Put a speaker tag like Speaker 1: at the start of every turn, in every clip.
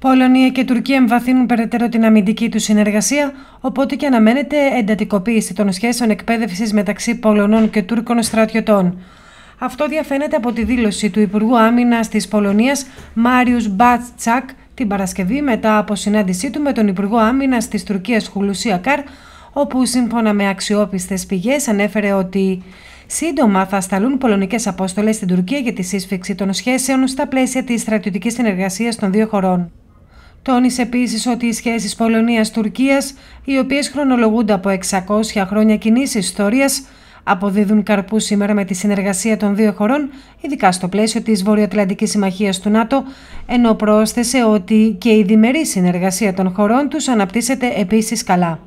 Speaker 1: Πολωνία και Τουρκία εμβαθύνουν περαιτέρω την αμυντική τους συνεργασία, οπότε και αναμένεται εντατικοποίηση των σχέσεων εκπαίδευσης μεταξύ Πολωνών και Τούρκων στρατιωτών. Αυτό διαφαίνεται από τη δήλωση του Υπουργού Άμυνας της Πολωνίας, Μάριους Μπάτσακ, την Παρασκευή μετά από συνάντησή του με τον Υπουργό Άμυνας της Τουρκίας Χουλουσία Καρ, όπου σύμφωνα με αξιόπιστες πηγές ανέφερε ότι Σύντομα θα σταλούν πολωνικές απόστολες στην Τουρκία για τη σύσφυξη των σχέσεων στα πλαίσια της στρατιωτικής συνεργασίας των δύο χωρών. Τόνισε επίσης ότι οι σχέσεις Πολωνία-Τουρκία, οι οποίες χρονολογούνται από 600 χρόνια κοινή ιστορίας, αποδίδουν καρπούς σήμερα με τη συνεργασία των δύο χωρών, ειδικά στο πλαίσιο της Βορειοατλαντικής Συμμαχίας του ΝΑΤΟ, ενώ πρόσθεσε ότι και η διμερή συνεργασία των χωρών τους αναπτύσσεται επίσης καλά.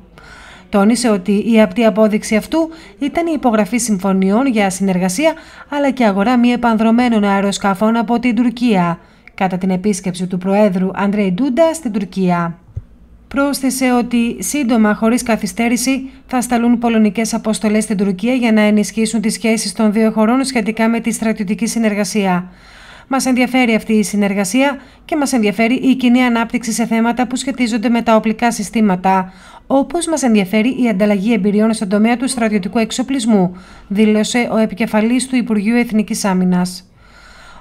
Speaker 1: Τόνισε ότι η απτή απόδειξη αυτού ήταν η υπογραφή συμφωνιών για συνεργασία αλλά και αγορά μη επανδρομένων αεροσκαφών από την Τουρκία κατά την επίσκεψη του Προέδρου Αντρέι Ντούντα στην Τουρκία. Πρόσθεσε ότι σύντομα, χωρίς καθυστέρηση, θα σταλούν πολωνικές αποστολές στην Τουρκία για να ενισχύσουν τις σχέσεις των δύο χωρών σχετικά με τη στρατιωτική συνεργασία. Μας ενδιαφέρει αυτή η συνεργασία και μας ενδιαφέρει η κοινή ανάπτυξη σε θέματα που σχετίζονται με τα οπλικά συστήματα, όπως μας ενδιαφέρει η ανταλλαγή εμπειριών στον τομέα του στρατιωτικού εξοπλισμού, δήλωσε ο επικεφαλής του Υπουργείου Εθνικής Άμυνας.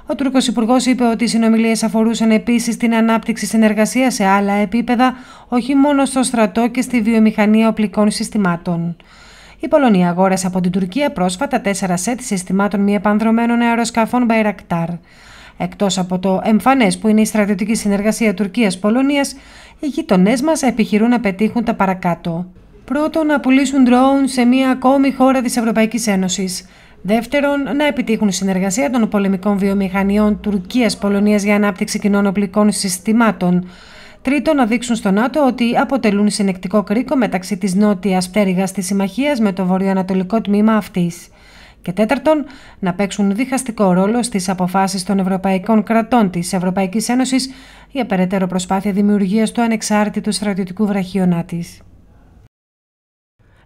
Speaker 1: Ο Τούρκος Υπουργός είπε ότι οι συνομιλίες αφορούσαν επίσης την ανάπτυξη συνεργασία σε άλλα επίπεδα, όχι μόνο στο στρατό και στη βιομηχανία οπλικών συστημάτων. Η Πολωνία αγόρασε από την Τουρκία πρόσφατα τέσσερα σετ συστημάτων μη επανδρομένων αεροσκαφών Bayraktar. Εκτός από το εμφανές που είναι η στρατιωτική συνεργασία Τουρκία-Πολωνία, οι γείτονέ μας επιχειρούν να πετύχουν τα παρακάτω. Πρώτον, να πουλήσουν ντρόουν σε μία ακόμη χώρα της Ευρωπαϊκής Ένωσης. Δεύτερον, να επιτύχουν συνεργασία των πολεμικών βιομηχανιών Τουρκία-Πολωνία για ανάπτυξη κοινών οπλικών συστημάτων. Τρίτον, να δείξουν στο ΝΑΤΟ ότι αποτελούν συνεκτικό κρίκο μεταξύ της νότιας πτέρυγας της συμμαχίας με το βορειοανατολικό τμήμα αυτής. Και τέταρτον, να παίξουν διχαστικό ρόλο στις αποφάσεις των ευρωπαϊκών κρατών της Ευρωπαϊκής Ένωσης για περαιτέρω προσπάθεια δημιουργίας του ανεξάρτητου στρατιωτικού βραχίωνά της.